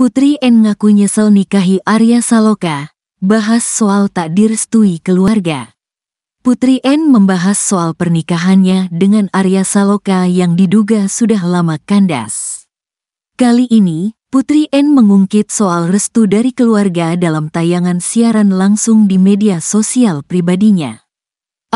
Putri N ngaku nyesel nikahi Arya Saloka, bahas soal tak direstui keluarga. Putri N membahas soal pernikahannya dengan Arya Saloka yang diduga sudah lama kandas. Kali ini, Putri N mengungkit soal restu dari keluarga dalam tayangan siaran langsung di media sosial pribadinya.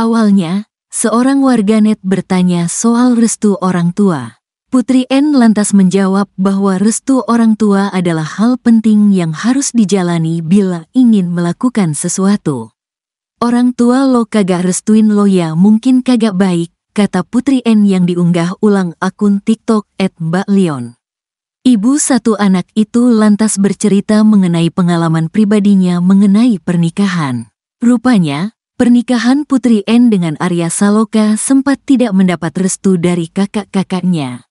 Awalnya, seorang warganet bertanya soal restu orang tua. Putri N lantas menjawab bahwa restu orang tua adalah hal penting yang harus dijalani bila ingin melakukan sesuatu. Orang tua lo kagak restuin lo ya mungkin kagak baik, kata Putri N yang diunggah ulang akun TikTok at Mbak Leon. Ibu satu anak itu lantas bercerita mengenai pengalaman pribadinya mengenai pernikahan. Rupanya, pernikahan Putri N dengan Arya Saloka sempat tidak mendapat restu dari kakak-kakaknya.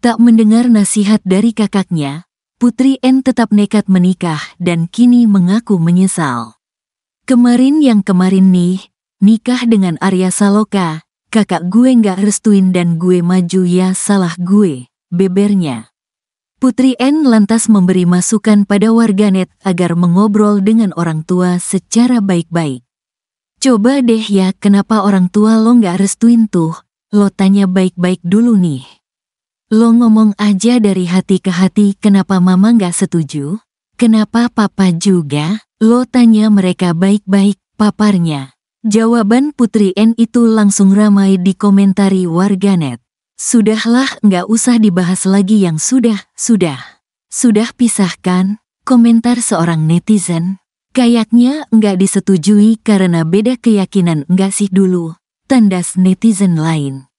Tak mendengar nasihat dari kakaknya, Putri N tetap nekat menikah dan kini mengaku menyesal. Kemarin yang kemarin nih, nikah dengan Arya Saloka, kakak gue nggak restuin dan gue maju ya salah gue, bebernya. Putri N lantas memberi masukan pada warganet agar mengobrol dengan orang tua secara baik-baik. Coba deh ya kenapa orang tua lo nggak restuin tuh, lo tanya baik-baik dulu nih. Lo ngomong aja dari hati ke hati kenapa mama gak setuju? Kenapa papa juga? Lo tanya mereka baik-baik, paparnya. Jawaban Putri N itu langsung ramai dikomentari warganet. Sudahlah nggak usah dibahas lagi yang sudah, sudah. Sudah pisahkan, komentar seorang netizen. Kayaknya nggak disetujui karena beda keyakinan nggak sih dulu, tandas netizen lain.